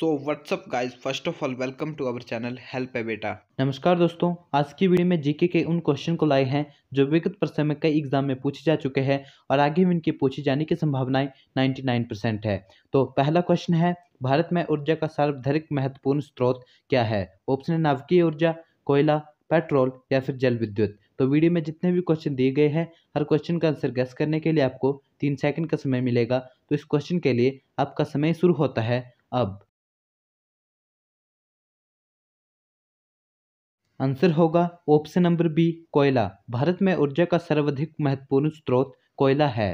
so what's up guys first of all welcome to our channel help है बेटा नमस्कार दोस्तों आज की वीडियो में जीके के उन क्वेश्चन को लाए हैं जो विगत प्रश्न में कई एग्जाम में पूछे जा चुके हैं और आगे भी इनके पूछे जाने की संभावनाएं 99 परसेंट है तो पहला क्वेश्चन है भारत में ऊर्जा का सार्वधारिक महत्वपूर्ण स्रोत क्या है ऑप्शन है नावकीय ऊर्जा कोयला पेट्रोल या फिर जल विद्युत तो वीडियो में जितने भी क्वेश्चन दिए गए हैं हर क्वेश्चन का आंसर गैस करने के लिए आपको तीन सेकेंड का समय मिलेगा तो इस क्वेश्चन के लिए आपका समय शुरू होता है अब आंसर होगा ऑप्शन नंबर बी कोयला भारत में ऊर्जा का सर्वाधिक महत्वपूर्ण स्रोत कोयला है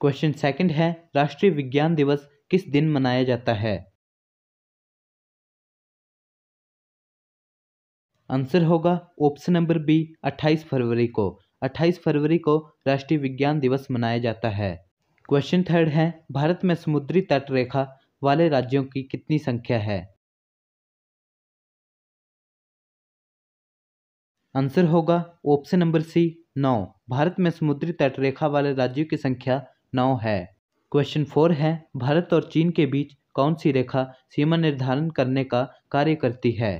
क्वेश्चन सेकंड है राष्ट्रीय विज्ञान दिवस किस दिन मनाया जाता है आंसर होगा ऑप्शन नंबर बी 28 फरवरी को 28 फरवरी को राष्ट्रीय विज्ञान दिवस मनाया जाता है क्वेश्चन थर्ड है भारत में समुद्री तट रेखा वाले राज्यों की कितनी संख्या है आंसर होगा ऑप्शन नंबर सी नौ भारत में समुद्री तट रेखा वाले राज्यों की संख्या नौ है क्वेश्चन फोर है भारत और चीन के बीच कौन सी रेखा सीमा निर्धारण करने का कार्य करती है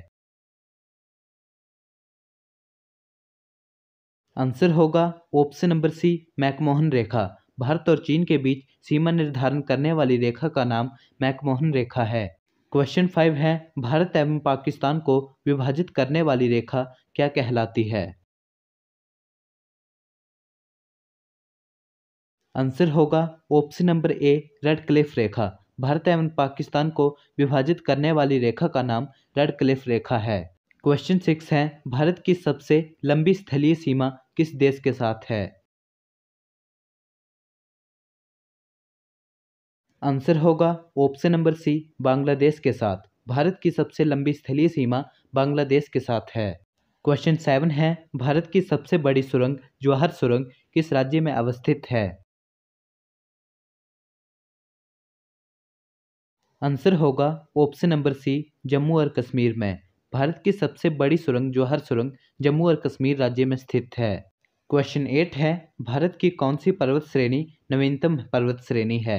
आंसर होगा ऑप्शन नंबर सी मैकमोहन रेखा भारत और चीन के बीच सीमा निर्धारण करने वाली रेखा का नाम मैकमोहन रेखा है क्वेश्चन फाइव है भारत एवं पाकिस्तान को विभाजित करने वाली रेखा क्या कहलाती है आंसर होगा option number A Radcliffe रेखा भारत एवं पाकिस्तान को विभाजित करने वाली रेखा का नाम रेड क्लिफ रेखा है क्वेश्चन सिक्स है भारत की सबसे लंबी स्थलीय सीमा किस देश के साथ है आंसर होगा ऑप्शन नंबर सी बांग्लादेश के साथ भारत की सबसे लंबी स्थलीय सीमा बांग्लादेश के साथ है क्वेश्चन सेवन है भारत की सबसे बड़ी सुरंग जवाहर सुरंग किस राज्य में अवस्थित है आंसर होगा ऑप्शन नंबर सी जम्मू और कश्मीर में भारत की सबसे बड़ी सुरंग जवाहर सुरंग जम्मू और कश्मीर राज्य में स्थित है क्वेश्चन एट है भारत की कौन सी पर्वत श्रेणी नवीनतम पर्वत श्रेणी है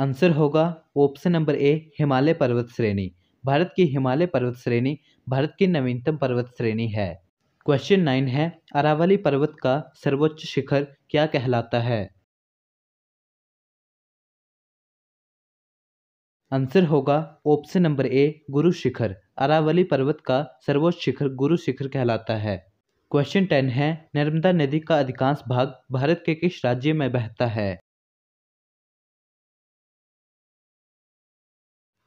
आंसर होगा ऑप्शन नंबर ए हिमालय पर्वत श्रेणी भारत की हिमालय पर्वत श्रेणी भारत की नवीनतम पर्वत श्रेणी है क्वेश्चन नाइन है अरावली पर्वत का सर्वोच्च शिखर क्या कहलाता है आंसर होगा ऑप्शन नंबर ए गुरु शिखर अरावली पर्वत का सर्वोच्च शिखर गुरु शिखर कहलाता है क्वेश्चन टेन है नर्मदा नदी का अधिकांश भाग भारत के किस राज्य में बहता है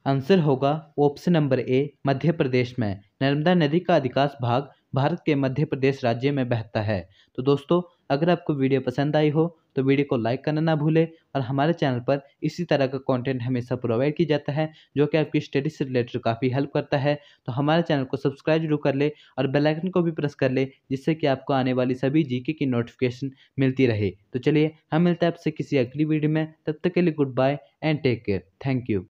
आंसर होगा ऑप्शन नंबर ए मध्य प्रदेश में नर्मदा नदी का अधिकांश भाग भारत के मध्य प्रदेश राज्य में बहता है तो दोस्तों अगर आपको वीडियो पसंद आई हो तो वीडियो को लाइक करना ना भूलें और हमारे चैनल पर इसी तरह का कंटेंट हमेशा प्रोवाइड किया जाता है जो कि आपकी स्टडी से रिलेटेड काफ़ी हेल्प करता है तो हमारे चैनल को सब्सक्राइब जरूर कर ले और बेल आइकन को भी प्रेस कर ले जिससे कि आपको आने वाली सभी जीके की नोटिफिकेशन मिलती रहे तो चलिए हम मिलते हैं आपसे किसी अगली वीडियो में तब तक के लिए good bye and take care thank you